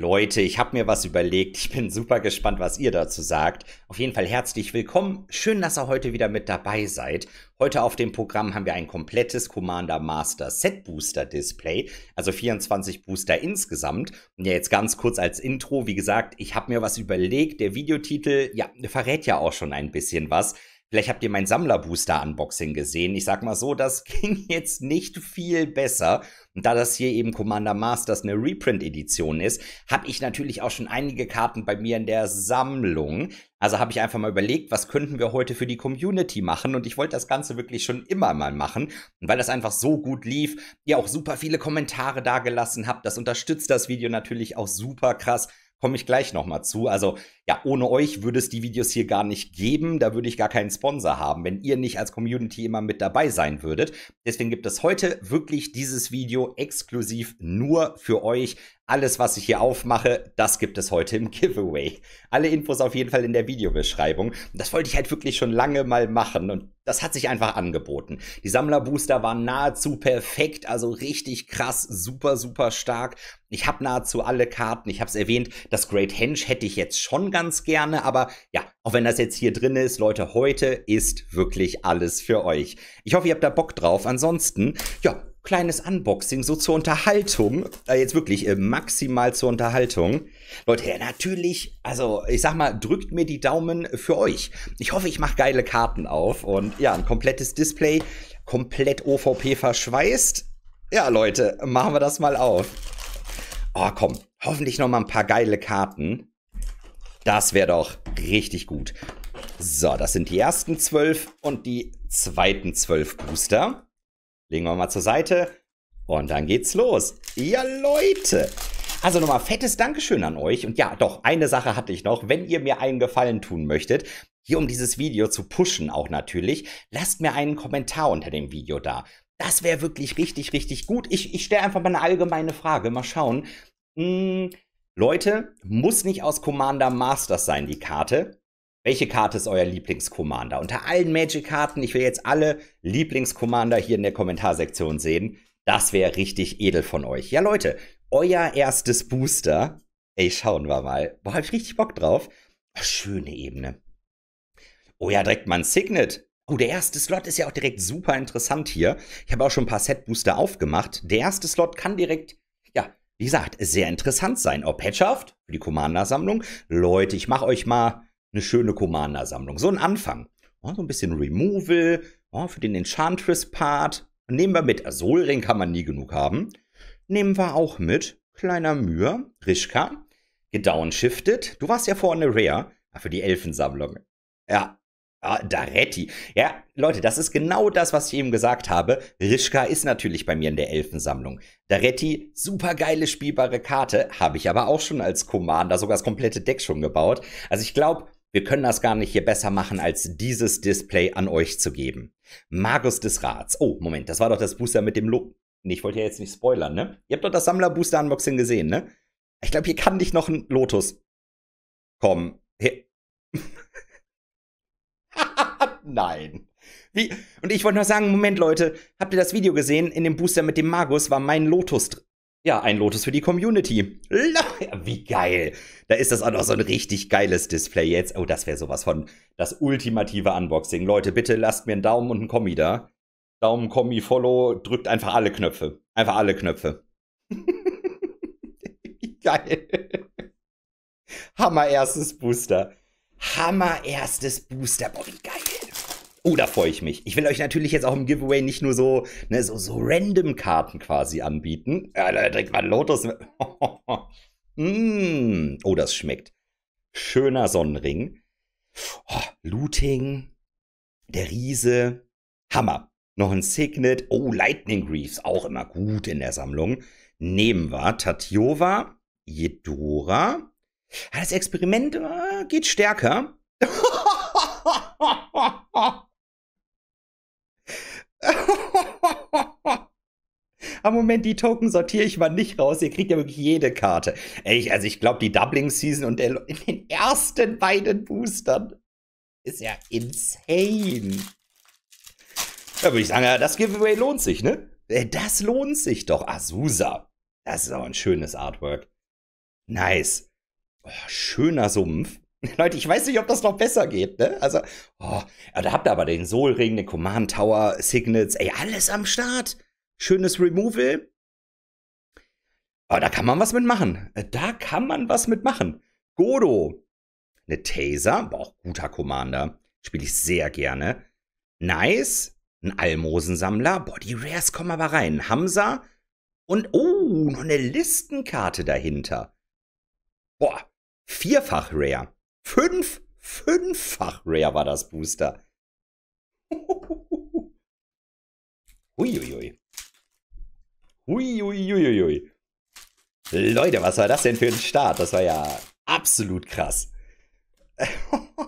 Leute, ich habe mir was überlegt. Ich bin super gespannt, was ihr dazu sagt. Auf jeden Fall herzlich willkommen. Schön, dass ihr heute wieder mit dabei seid. Heute auf dem Programm haben wir ein komplettes Commander Master Set Booster Display, also 24 Booster insgesamt. Und ja, jetzt ganz kurz als Intro, wie gesagt, ich habe mir was überlegt. Der Videotitel, ja, verrät ja auch schon ein bisschen was. Vielleicht habt ihr mein sammlerbooster unboxing gesehen. Ich sag mal so, das ging jetzt nicht viel besser. Und da das hier eben Commander Masters eine Reprint-Edition ist, habe ich natürlich auch schon einige Karten bei mir in der Sammlung. Also habe ich einfach mal überlegt, was könnten wir heute für die Community machen. Und ich wollte das Ganze wirklich schon immer mal machen. Und weil das einfach so gut lief, ihr auch super viele Kommentare dagelassen habt, das unterstützt das Video natürlich auch super krass komme ich gleich nochmal zu. Also ja, ohne euch würde es die Videos hier gar nicht geben. Da würde ich gar keinen Sponsor haben, wenn ihr nicht als Community immer mit dabei sein würdet. Deswegen gibt es heute wirklich dieses Video exklusiv nur für euch. Alles, was ich hier aufmache, das gibt es heute im Giveaway. Alle Infos auf jeden Fall in der Videobeschreibung. Das wollte ich halt wirklich schon lange mal machen und das hat sich einfach angeboten. Die Sammlerbooster waren nahezu perfekt, also richtig krass, super, super stark. Ich habe nahezu alle Karten. Ich habe es erwähnt, das Great Henge hätte ich jetzt schon ganz gerne, aber ja, auch wenn das jetzt hier drin ist, Leute, heute ist wirklich alles für euch. Ich hoffe, ihr habt da Bock drauf. Ansonsten, ja, kleines Unboxing, so zur Unterhaltung. Äh, jetzt wirklich äh, maximal zur Unterhaltung. Leute, ja, natürlich, also ich sag mal, drückt mir die Daumen für euch. Ich hoffe, ich mache geile Karten auf. Und ja, ein komplettes Display, komplett OVP verschweißt. Ja, Leute, machen wir das mal auf. Oh, komm, hoffentlich noch mal ein paar geile Karten. Das wäre doch richtig gut. So, das sind die ersten zwölf und die zweiten zwölf Booster legen wir mal zur Seite und dann geht's los. Ja, Leute! Also nochmal fettes Dankeschön an euch. Und ja, doch, eine Sache hatte ich noch. Wenn ihr mir einen Gefallen tun möchtet, hier um dieses Video zu pushen auch natürlich, lasst mir einen Kommentar unter dem Video da. Das wäre wirklich richtig, richtig gut. Ich, ich stelle einfach mal eine allgemeine Frage. Mal schauen. Hm, Leute, muss nicht aus Commander Masters sein, die Karte. Welche Karte ist euer Lieblingscommander? Unter allen Magic-Karten, ich will jetzt alle Lieblingscommander hier in der Kommentarsektion sehen. Das wäre richtig edel von euch. Ja, Leute, euer erstes Booster. Ey, schauen wir mal. Boah, hab ich richtig Bock drauf. Ach, schöne Ebene. Oh ja, direkt mal ein Signet. Oh, der erste Slot ist ja auch direkt super interessant hier. Ich habe auch schon ein paar Set-Booster aufgemacht. Der erste Slot kann direkt, ja, wie gesagt, sehr interessant sein. Ob Petschaft für die Commander-Sammlung. Leute, ich mache euch mal eine schöne Commander-Sammlung. So ein Anfang. Oh, so ein bisschen Removal oh, für den Enchantress-Part. Nehmen wir mit. Also Solring kann man nie genug haben. Nehmen wir auch mit. Kleiner Mühe. Rischka, gedownshifted. Du warst ja vorne eine Rare. Für die Elfensammlung. Ja. Ah, Daretti. Ja, Leute, das ist genau das, was ich eben gesagt habe. Rischka ist natürlich bei mir in der Elfensammlung. Daretti, super geile spielbare Karte, habe ich aber auch schon als Commander sogar das komplette Deck schon gebaut. Also ich glaube, wir können das gar nicht hier besser machen, als dieses Display an euch zu geben. Magus des Rats. Oh, Moment, das war doch das Booster mit dem Lo... Nee, ich wollte ja jetzt nicht spoilern, ne? Ihr habt doch das Sammler-Booster-Unboxing gesehen, ne? Ich glaube, hier kann nicht noch ein Lotus kommen. Hey. Nein. Wie? Und ich wollte nur sagen, Moment, Leute, habt ihr das Video gesehen? In dem Booster mit dem Magus war mein Lotus drin. Ja, ein Lotus für die Community. Wie geil. Da ist das auch noch so ein richtig geiles Display jetzt. Oh, das wäre sowas von das ultimative Unboxing. Leute, bitte lasst mir einen Daumen und einen Kommi da. Daumen, Kommi, Follow, drückt einfach alle Knöpfe. Einfach alle Knöpfe. Wie geil. Hammer erstes Booster. Hammer erstes Booster. Boah, wie geil. Oh, da freue ich mich. Ich will euch natürlich jetzt auch im Giveaway nicht nur so, ne, so, so random Karten quasi anbieten. Ja, da trinkt man Lotus. mm. Oh, das schmeckt. Schöner Sonnenring. Oh, Looting. Der Riese. Hammer. Noch ein Signet. Oh, Lightning Greaves. Auch immer gut in der Sammlung. Nehmen wir Tatjova. Jedora. Ah, das Experiment äh, geht stärker. Am Moment, die Token sortiere ich mal nicht raus. Ihr kriegt ja wirklich jede Karte. Ey, also ich glaube, die Doubling Season und der, in den ersten beiden Boostern ist ja insane. Da würde ich sagen, ja, das Giveaway lohnt sich, ne? Äh, das lohnt sich doch. Azusa. Das ist aber ein schönes Artwork. Nice. Oh, schöner Sumpf. Leute, ich weiß nicht, ob das noch besser geht, ne? Also, oh, ja, da habt ihr aber den Soulring, den Command Tower, Signals, ey, alles am Start. Schönes Removal. Aber da kann man was mitmachen. Äh, da kann man was mitmachen. Godo. Eine Taser, Boah, auch guter Commander. Spiele ich sehr gerne. Nice. Ein Almosensammler. Boah, die Rares kommen aber rein. Hamza. Und, oh, noch eine Listenkarte dahinter. Boah, vierfach Rare. Fünf, fünffach Rare war das Booster. Huiuiui. Huiuiuiui. Leute, was war das denn für ein Start? Das war ja absolut krass.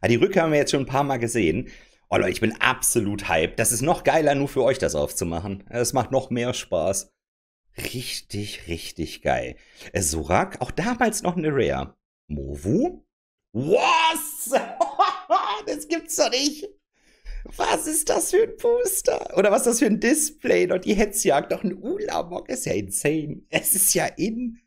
Ah, die Rückkehr haben wir jetzt schon ein paar Mal gesehen. Oh Leute, ich bin absolut hyped. Das ist noch geiler, nur für euch das aufzumachen. Es macht noch mehr Spaß. Richtig, richtig geil. Äh, Sorak, auch damals noch eine Rare. Movu? Was? das gibt's doch nicht. Was ist das für ein Booster? Oder was ist das für ein Display? Und die Hetzjagd, doch ein Ulamog. Ist ja insane. Es ist ja insane.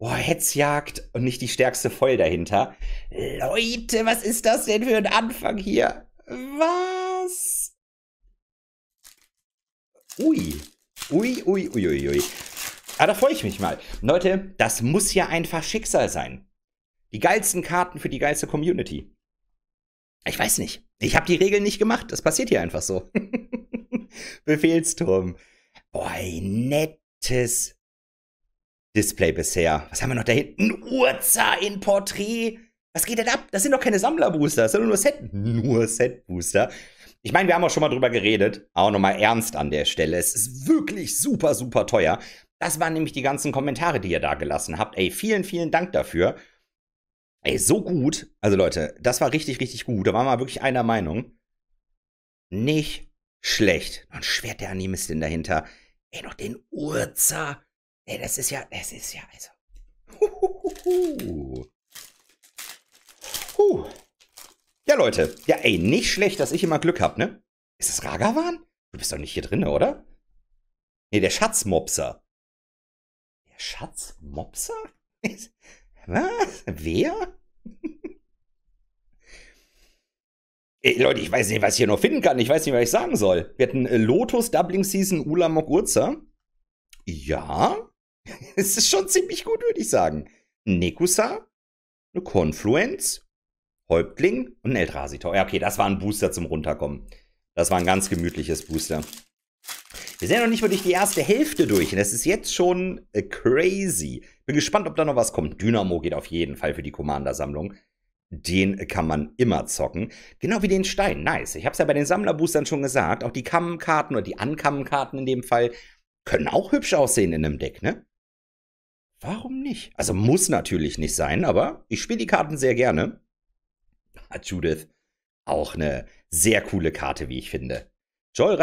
Boah, Hetzjagd und nicht die stärkste Voll dahinter. Leute, was ist das denn für ein Anfang hier? Was? Ui. Ui, ui, ui, ui, ui. Ah, da freue ich mich mal. Leute, das muss ja einfach Schicksal sein. Die geilsten Karten für die geilste Community. Ich weiß nicht. Ich habe die Regeln nicht gemacht. Das passiert hier einfach so. Befehlsturm. Boah, ein nettes Display bisher. Was haben wir noch da hinten? Urza in Porträt. Was geht denn ab? Das sind doch keine Sammlerbooster, sondern nur Set, nur Setbooster. Ich meine, wir haben auch schon mal drüber geredet, auch nochmal ernst an der Stelle. Es ist wirklich super, super teuer. Das waren nämlich die ganzen Kommentare, die ihr da gelassen habt. Ey, vielen, vielen Dank dafür. Ey, so gut. Also Leute, das war richtig, richtig gut. Da waren wir wirklich einer Meinung. Nicht schlecht. Noch ein Schwert der Animistin dahinter. Ey, noch den Urzer. Ey, das ist ja, das ist ja, also. Huhuhu. Huh. Ja, Leute. Ja, ey, nicht schlecht, dass ich immer Glück hab, ne? Ist das Ragavan? Du bist doch nicht hier drin, oder? Nee, der Schatzmopser. Schatz Mopser? Was? Wer? Ey, Leute, ich weiß nicht, was ich hier noch finden kann. Ich weiß nicht, was ich sagen soll. Wir hatten äh, Lotus, Doubling Season, Ulamok Urza. Ja. es ist schon ziemlich gut, würde ich sagen. Nekusa, eine Confluence, Häuptling und ein Eldrasitor. Ja, okay, das war ein Booster zum Runterkommen. Das war ein ganz gemütliches Booster. Wir sind ja noch nicht mal durch die erste Hälfte durch. Und das ist jetzt schon äh, crazy. Bin gespannt, ob da noch was kommt. Dynamo geht auf jeden Fall für die Commander-Sammlung. Den äh, kann man immer zocken. Genau wie den Stein. Nice. Ich habe es ja bei den Sammlerboostern schon gesagt. Auch die Kammenkarten oder die Ankammenkarten in dem Fall können auch hübsch aussehen in einem Deck, ne? Warum nicht? Also muss natürlich nicht sein, aber ich spiele die Karten sehr gerne. Hat Judith auch eine sehr coole Karte, wie ich finde. Joel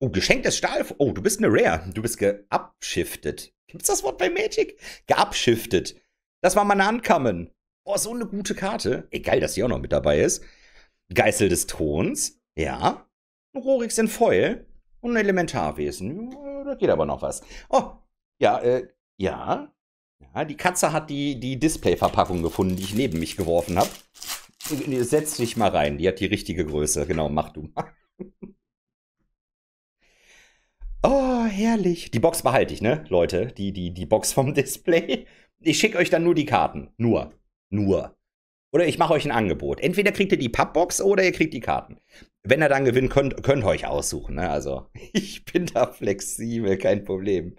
Oh, geschenktes Stahl. Oh, du bist eine Rare. Du bist geabschiftet. Gibt's das Wort bei Magic? Geabschiftet. Das war mal eine Ankommen. Oh, so eine gute Karte. Egal, dass die auch noch mit dabei ist. Geißel des Throns. Ja. Rorix in Foil. Und ein Elementarwesen. da geht aber noch was. Oh, ja, äh, ja. Ja, die Katze hat die, die Display-Verpackung gefunden, die ich neben mich geworfen habe. Äh, setz dich mal rein. Die hat die richtige Größe. Genau, mach du mal. Oh, herrlich. Die Box behalte ich, ne, Leute? Die, die, die Box vom Display. Ich schicke euch dann nur die Karten. Nur. Nur. Oder ich mache euch ein Angebot. Entweder kriegt ihr die Pappbox oder ihr kriegt die Karten. Wenn ihr dann gewinnt, könnt, könnt ihr euch aussuchen. Ne? Also, ich bin da flexibel, kein Problem.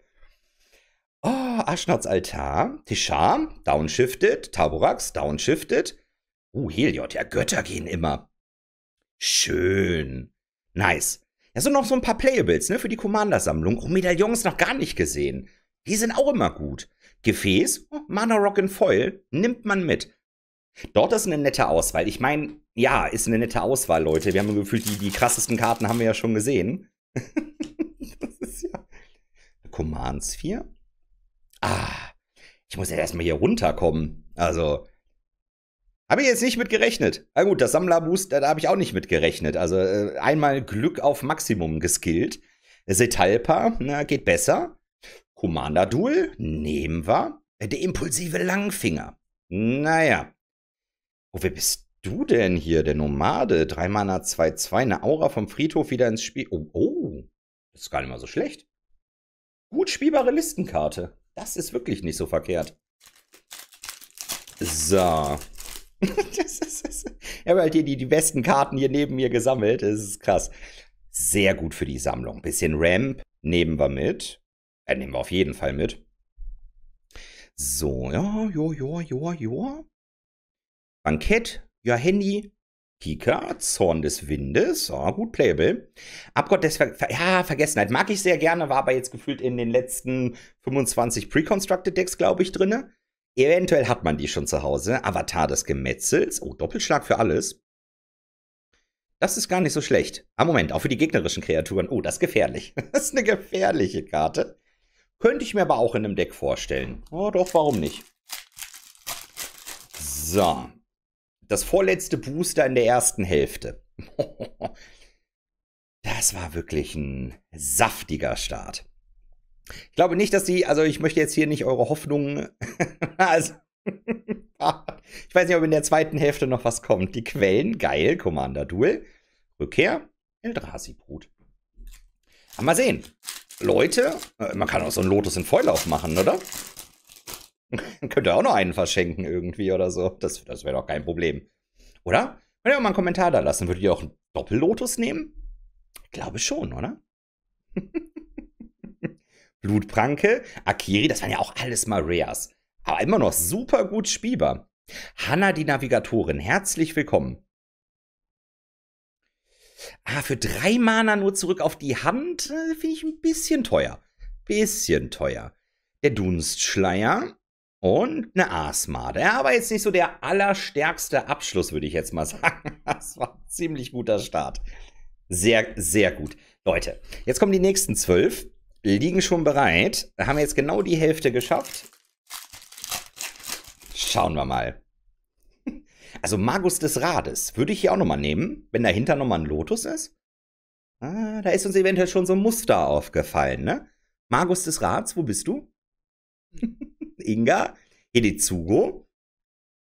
Oh, Aschnats Altar. Tisham, downshifted. Taborax, downshifted. Uh, Heliot, ja, Götter gehen immer. Schön. Nice. Ja, so noch so ein paar Playables, ne, für die Commander-Sammlung. Oh, Medaillons noch gar nicht gesehen. Die sind auch immer gut. Gefäß, oh, Mana Rock in Foil, nimmt man mit. Dort ist eine nette Auswahl. Ich meine, ja, ist eine nette Auswahl, Leute. Wir haben gefühlt, die, die krassesten Karten haben wir ja schon gesehen. das ist ja. Command Sphere. Ah, ich muss ja erstmal hier runterkommen. Also, habe ich jetzt nicht mit gerechnet. Na gut, das Sammlerboost, da, da habe ich auch nicht mit gerechnet. Also äh, einmal Glück auf Maximum geskillt. Setalpa, na, geht besser. Commander Duel, nehmen wir. Der impulsive Langfinger. Naja. Oh, wer bist du denn hier? Der Nomade. 3 Mana 2-2. Eine Aura vom Friedhof wieder ins Spiel. Oh, oh. Das ist gar nicht mal so schlecht. Gut spielbare Listenkarte. Das ist wirklich nicht so verkehrt. So. ich habe halt hier die, die besten Karten hier neben mir gesammelt. Das ist krass. Sehr gut für die Sammlung. Bisschen Ramp nehmen wir mit. Äh, nehmen wir auf jeden Fall mit. So, ja, jo, jo, jo, jo. Bankett, ja, Handy. Kika, Zorn des Windes. Ah, gut playable. Abgott des Ver ja, Vergessenheit. Mag ich sehr gerne, war aber jetzt gefühlt in den letzten 25 Pre-Constructed Decks, glaube ich, drinne. Eventuell hat man die schon zu Hause. Avatar des Gemetzels. Oh, Doppelschlag für alles. Das ist gar nicht so schlecht. Ah, Moment, auch für die gegnerischen Kreaturen. Oh, das ist gefährlich. Das ist eine gefährliche Karte. Könnte ich mir aber auch in einem Deck vorstellen. Oh, doch, warum nicht? So. Das vorletzte Booster in der ersten Hälfte. Das war wirklich ein saftiger Start. Ich glaube nicht, dass die, also ich möchte jetzt hier nicht eure Hoffnungen, also ich weiß nicht, ob in der zweiten Hälfte noch was kommt. Die Quellen, geil, Commander Duel. Rückkehr, Eldrazi-Brut. Mal sehen. Leute, äh, man kann auch so einen Lotus in Feuerlauf machen, oder? Könnt ihr auch noch einen verschenken irgendwie oder so. Das, das wäre doch kein Problem. Oder? Könnt ihr auch mal einen Kommentar da lassen. Würdet ihr auch einen Doppellotus nehmen? Ich glaube schon, oder? Blutpranke, Akiri, das waren ja auch alles mal Rares. Aber immer noch super gut spielbar. Hanna, die Navigatorin, herzlich willkommen. Ah, für drei Mana nur zurück auf die Hand, äh, finde ich ein bisschen teuer. Bisschen teuer. Der Dunstschleier und eine Asmade. Ja, aber jetzt nicht so der allerstärkste Abschluss, würde ich jetzt mal sagen. Das war ein ziemlich guter Start. Sehr, sehr gut. Leute, jetzt kommen die nächsten zwölf liegen schon bereit. Haben jetzt genau die Hälfte geschafft. Schauen wir mal. Also Magus des Rades würde ich hier auch nochmal nehmen, wenn dahinter nochmal ein Lotus ist. Ah, da ist uns eventuell schon so ein Muster aufgefallen, ne? Magus des Rats, wo bist du? Inga, Hedizugo,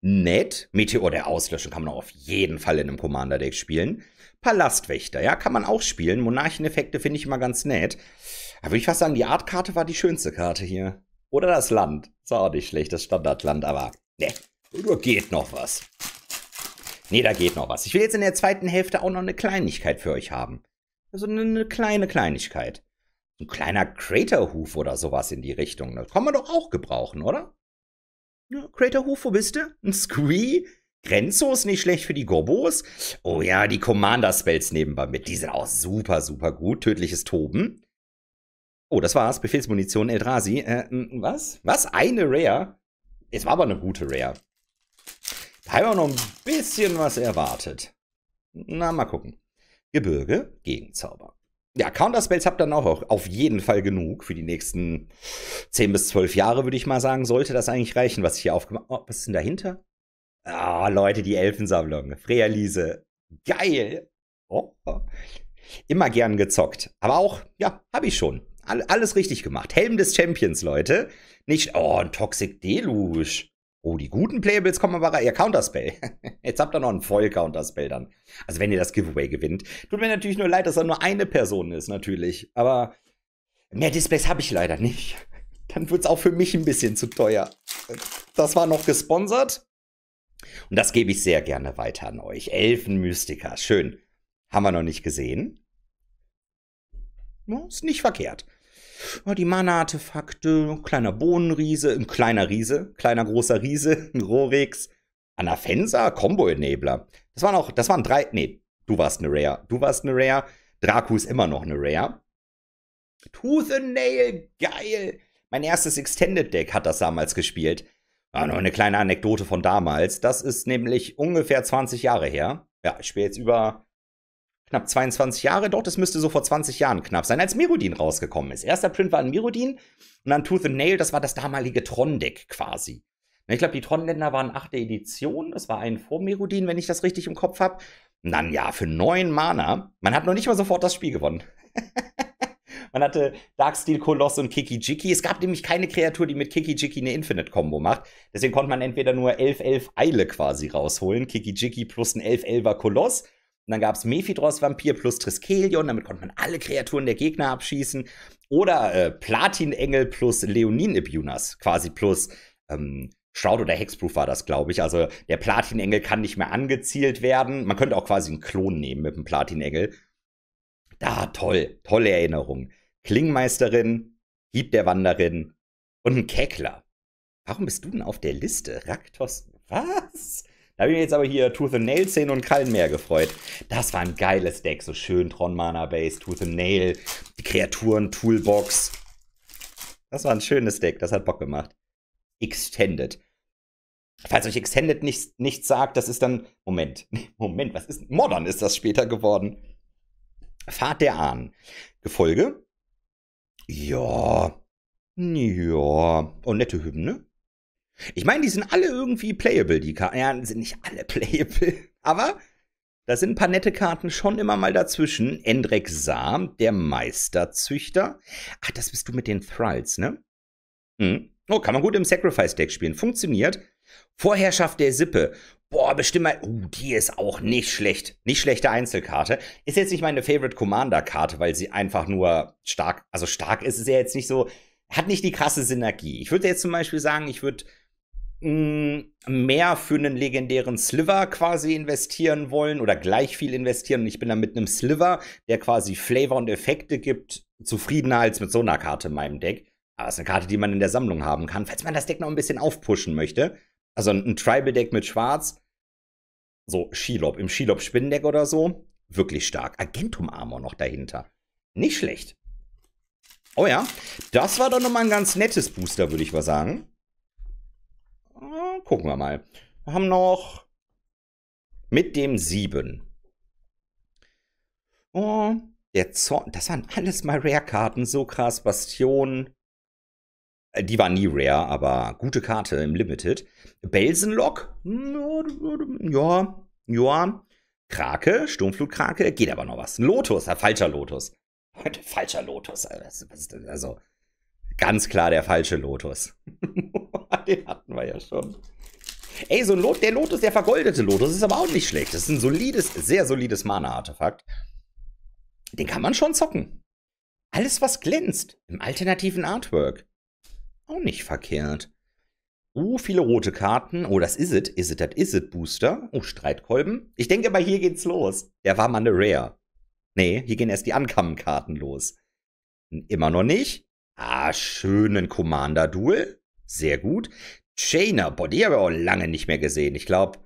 Ned, Meteor der Auslöschen kann man auch auf jeden Fall in einem Commander-Deck spielen. Palastwächter, ja, kann man auch spielen. Monarcheneffekte finde ich immer ganz nett würde ich fast sagen, die Artkarte war die schönste Karte hier. Oder das Land. Ist auch nicht schlecht, das Standardland, aber ne, da geht noch was. Ne, da geht noch was. Ich will jetzt in der zweiten Hälfte auch noch eine Kleinigkeit für euch haben. Also eine kleine Kleinigkeit. Ein kleiner Craterhuf oder sowas in die Richtung. Das kann man doch auch gebrauchen, oder? Ja, Craterhuf, wo bist du? Ein Squee? Grenzo ist nicht schlecht für die Gobos. Oh ja, die Commander-Spells nehmen wir mit. Die sind auch super, super gut. Tödliches Toben. Oh, das war's. Befehlsmunition Eldrasi. Äh, was? Was? Eine Rare? Es war aber eine gute Rare. Da haben wir noch ein bisschen was erwartet. Na, mal gucken. Gebirge, Gegenzauber. Ja, Counterspells habt dann auch auf jeden Fall genug für die nächsten 10 bis 12 Jahre, würde ich mal sagen. Sollte das eigentlich reichen, was ich hier aufgemacht habe? Oh, was ist denn dahinter? Ah, oh, Leute, die Elfensammlung. Freya Geil. Oh, oh. Immer gern gezockt. Aber auch, ja, habe ich schon. Alles richtig gemacht. Helm des Champions, Leute. Nicht, oh, ein Toxic Deluge. Oh, die guten Playables kommen aber rein. ihr Counterspell. Jetzt habt ihr noch ein Voll-Counterspell dann. Also wenn ihr das Giveaway gewinnt. Tut mir natürlich nur leid, dass da nur eine Person ist, natürlich. Aber mehr Displays habe ich leider nicht. Dann wird es auch für mich ein bisschen zu teuer. Das war noch gesponsert. Und das gebe ich sehr gerne weiter an euch. Elfenmystiker, schön. Haben wir noch nicht gesehen. ist nicht verkehrt oh, die Mana-Artefakte, kleiner Bohnenriese, ein kleiner Riese, kleiner großer Riese, ein Rorix, Anafensa, Combo-Enabler. Das waren auch, das waren drei, nee, du warst eine Rare, du warst eine Rare, Draku ist immer noch eine Rare. Tooth and Nail, geil! Mein erstes Extended Deck hat das damals gespielt. War ah, noch eine kleine Anekdote von damals. Das ist nämlich ungefähr 20 Jahre her. Ja, ich spiele jetzt über knapp 22 Jahre Doch, Das müsste so vor 20 Jahren knapp sein, als Mirudin rausgekommen ist. Erster Print war ein Mirudin und dann Tooth and Nail, das war das damalige Tron-Deck quasi. Ich glaube, die Tronländer waren 8. Edition. Das war ein vor Merodin, wenn ich das richtig im Kopf habe. Und Dann ja, für neun Mana. Man hat noch nicht mal sofort das Spiel gewonnen. man hatte Darksteel Koloss und Kiki Jiki. Es gab nämlich keine Kreatur, die mit Kiki Jiki eine Infinite-Kombo macht. Deswegen konnte man entweder nur 11-11 Eile quasi rausholen. Kiki Jiki plus ein 11-11er Koloss dann gab es Mephidros Vampir plus Triskelion, damit konnte man alle Kreaturen der Gegner abschießen. Oder äh, platin plus Leonin ibunas quasi plus ähm, Shroud oder Hexproof war das, glaube ich. Also der Platinengel kann nicht mehr angezielt werden. Man könnte auch quasi einen Klon nehmen mit dem Platinengel. Da, toll, tolle Erinnerung. Klingmeisterin, Hieb der Wanderin und ein Kekler. Warum bist du denn auf der Liste? Raktos, was? Da habe ich mir jetzt aber hier Tooth and Nail, Zähne und Krallen mehr gefreut. Das war ein geiles Deck. So schön Tron Mana Base, Tooth and Nail, die Kreaturen, Toolbox. Das war ein schönes Deck. Das hat Bock gemacht. Extended. Falls euch Extended nichts nicht sagt, das ist dann. Moment. Moment, was ist. Modern ist das später geworden. Fahrt der Ahnen. Gefolge? Ja. Ja. Oh, nette Hymne. Ich meine, die sind alle irgendwie playable, die Karten. Ja, sind nicht alle playable. Aber da sind ein paar nette Karten schon immer mal dazwischen. Endrek Sam, der Meisterzüchter. Ach, das bist du mit den Thralls, ne? Hm. Oh, kann man gut im Sacrifice-Deck spielen. Funktioniert. Vorherrschaft der Sippe. Boah, bestimmt mal. Uh, die ist auch nicht schlecht. Nicht schlechte Einzelkarte. Ist jetzt nicht meine Favorite Commander-Karte, weil sie einfach nur stark. Also stark ist es ja jetzt nicht so. Hat nicht die krasse Synergie. Ich würde jetzt zum Beispiel sagen, ich würde hm, mehr für einen legendären Sliver quasi investieren wollen oder gleich viel investieren. Und ich bin dann mit einem Sliver, der quasi Flavor und Effekte gibt, zufriedener als mit so einer Karte in meinem Deck. Aber das ist eine Karte, die man in der Sammlung haben kann, falls man das Deck noch ein bisschen aufpushen möchte. Also ein Tribal-Deck mit Schwarz, so Shilob, im Shilob-Spinnendeck oder so, wirklich stark. Agentum-Armor noch dahinter. Nicht schlecht. Oh ja, das war doch nochmal ein ganz nettes Booster, würde ich mal sagen gucken wir mal. Wir haben noch mit dem 7. Oh, der Zorn. Das waren alles mal Rare-Karten. So krass. Bastion. Äh, die war nie rare, aber gute Karte im Limited. Belsenlock. Ja, ja. Krake, Sturmflutkrake, geht aber noch was. Lotus, ein falscher Lotus. Falscher Lotus, also, also ganz klar der falsche Lotus. den hatten wir ja schon. Ey, so ein Lot, der Lotus, der vergoldete Lotus, ist aber auch nicht schlecht. Das ist ein solides, sehr solides Mana-Artefakt. Den kann man schon zocken. Alles, was glänzt, im alternativen Artwork. Auch nicht verkehrt. Oh, viele rote Karten. Oh, das ist es. Is it that is it Booster. Oh, Streitkolben. Ich denke mal, hier geht's los. Der war mal eine Rare. Nee, hier gehen erst die Ankamen-Karten los. Immer noch nicht. Ah, schönen Commander-Duel sehr gut. Chainer, boah, die habe ich auch lange nicht mehr gesehen. Ich glaube,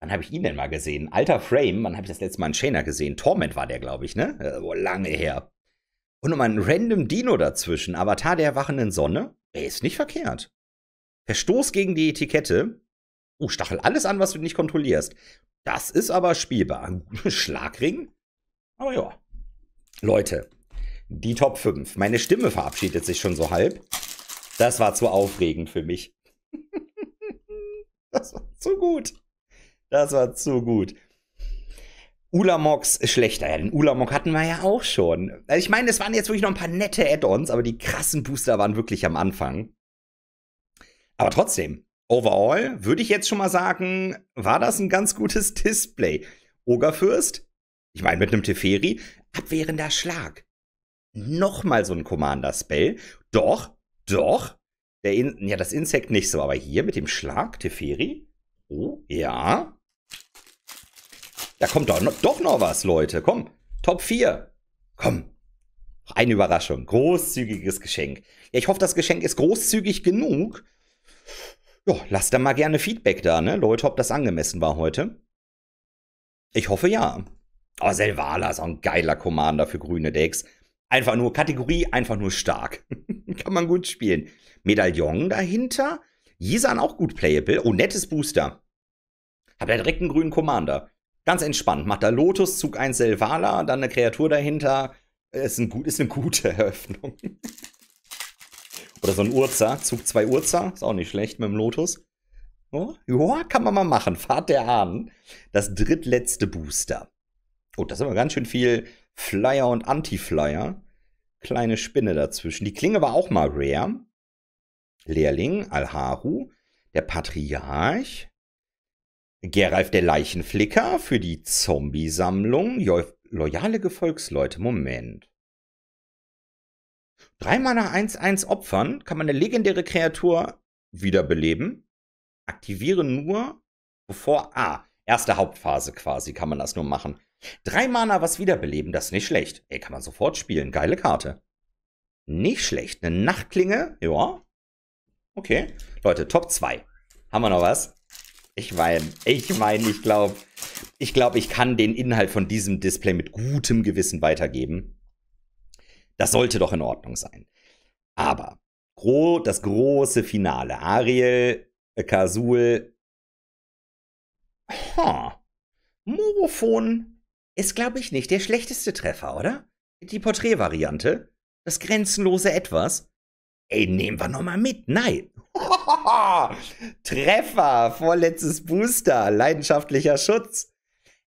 wann habe ich ihn denn mal gesehen? Alter Frame, wann habe ich das letzte Mal einen Chainer gesehen? Torment war der, glaube ich, ne? Äh, boah, lange her. Und nochmal ein random Dino dazwischen. Avatar der erwachenden Sonne. Ey, ist nicht verkehrt. Verstoß gegen die Etikette. Uh, stachel alles an, was du nicht kontrollierst. Das ist aber spielbar. Schlagring? Aber ja. Leute, die Top 5. Meine Stimme verabschiedet sich schon so halb. Das war zu aufregend für mich. das war zu gut. Das war zu gut. Ulamoks schlechter. Ja, den Ulamog hatten wir ja auch schon. Also ich meine, es waren jetzt wirklich noch ein paar nette Add-ons, aber die krassen Booster waren wirklich am Anfang. Aber trotzdem, overall würde ich jetzt schon mal sagen, war das ein ganz gutes Display. Ogerfürst, ich meine mit einem Teferi, abwehrender Schlag. Nochmal so ein Commander-Spell. Doch, doch. Der In ja, das Insekt nicht so, aber hier mit dem Schlag, Teferi. Oh, ja. Da kommt doch noch, doch noch was, Leute. Komm, Top 4. Komm. Eine Überraschung. Großzügiges Geschenk. Ja, ich hoffe, das Geschenk ist großzügig genug. Ja, lasst da mal gerne Feedback da, ne? Leute, ob das angemessen war heute. Ich hoffe ja. Oh, Selvala, so ein geiler Commander für grüne Decks. Einfach nur Kategorie, einfach nur stark. Kann man gut spielen. Medaillon dahinter. Yisan auch gut playable. Oh, nettes Booster. Hab da direkt einen grünen Commander. Ganz entspannt. Macht da Lotus, Zug 1 Selvala, dann eine Kreatur dahinter. Äh, ist, ein gut, ist eine gute Eröffnung. Oder so ein Urza. Zug 2 Urza. Ist auch nicht schlecht mit dem Lotus. Oh, ja, kann man mal machen. Fahrt der Ahnen. Das drittletzte Booster. Oh, das ist aber ganz schön viel Flyer und Anti-Flyer. Kleine Spinne dazwischen. Die Klinge war auch mal rare. Lehrling, Alharu, der Patriarch, Geralf der Leichenflicker für die Zombie-Sammlung, loyale Gefolgsleute, Moment. Dreimal nach 1-1 Opfern kann man eine legendäre Kreatur wiederbeleben. Aktiviere nur bevor. Ah, erste Hauptphase quasi kann man das nur machen. Drei Mana was wiederbeleben, das ist nicht schlecht. Ey, kann man sofort spielen. Geile Karte. Nicht schlecht. Eine Nachtklinge, ja. Okay. Leute, Top 2. Haben wir noch was? Ich meine, ich meine, ich glaube, ich glaube, ich kann den Inhalt von diesem Display mit gutem Gewissen weitergeben. Das sollte doch in Ordnung sein. Aber gro das große Finale. Ariel, äh, Kasul. Huh. Morophon ist, glaube ich, nicht der schlechteste Treffer, oder? Die Porträtvariante? Das grenzenlose Etwas? Ey, nehmen wir nochmal mit. Nein. Treffer, vorletztes Booster, leidenschaftlicher Schutz.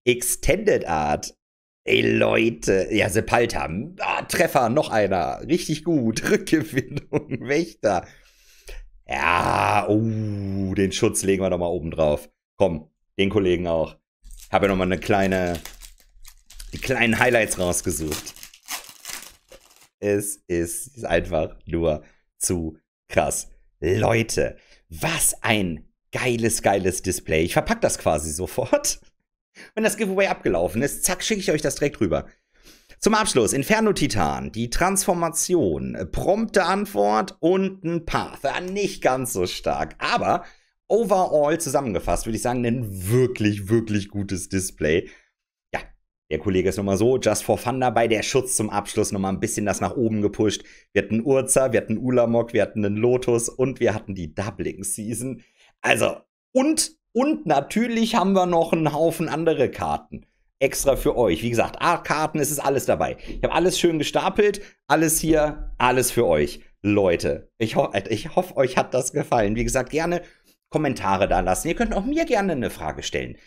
Extended Art. Ey, Leute. Ja, Sepalta. Ah, Treffer, noch einer. Richtig gut. Rückgewinnung, Wächter. Ja, uh, den Schutz legen wir nochmal oben drauf. Komm, den Kollegen auch. Habe ja nochmal eine kleine die kleinen Highlights rausgesucht. Es ist, einfach nur zu krass. Leute, was ein geiles, geiles Display. Ich verpacke das quasi sofort. Wenn das Giveaway abgelaufen ist, zack, schicke ich euch das direkt rüber. Zum Abschluss, Inferno Titan, die Transformation, prompte Antwort und ein Path. Ja, nicht ganz so stark, aber overall zusammengefasst würde ich sagen, ein wirklich, wirklich gutes Display. Der Kollege ist nochmal so, just for fun dabei, der Schutz zum Abschluss nochmal ein bisschen das nach oben gepusht. Wir hatten Urza, wir hatten Ulamog, wir hatten einen Lotus und wir hatten die Doubling Season. Also, und, und natürlich haben wir noch einen Haufen andere Karten. Extra für euch. Wie gesagt, A-Karten, es ist alles dabei. Ich habe alles schön gestapelt, alles hier, alles für euch. Leute, ich, ho äh, ich hoffe, euch hat das gefallen. Wie gesagt, gerne Kommentare da lassen. Ihr könnt auch mir gerne eine Frage stellen.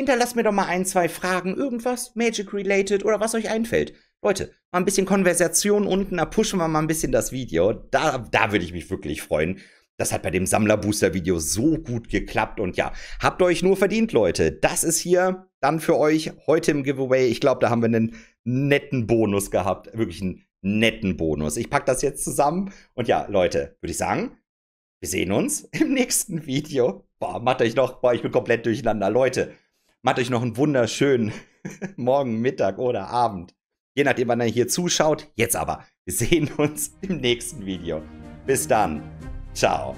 Hinterlasst mir doch mal ein, zwei Fragen, irgendwas Magic-related oder was euch einfällt. Leute, mal ein bisschen Konversation unten, da pushen wir mal ein bisschen das Video. Da, da würde ich mich wirklich freuen. Das hat bei dem Sammlerbooster-Video so gut geklappt und ja, habt euch nur verdient, Leute. Das ist hier dann für euch heute im Giveaway. Ich glaube, da haben wir einen netten Bonus gehabt. Wirklich einen netten Bonus. Ich packe das jetzt zusammen und ja, Leute, würde ich sagen, wir sehen uns im nächsten Video. Boah, macht euch noch, boah, ich bin komplett durcheinander. Leute, Macht euch noch einen wunderschönen Morgen, Mittag oder Abend. Je nachdem, wann ihr hier zuschaut. Jetzt aber, wir sehen uns im nächsten Video. Bis dann. Ciao.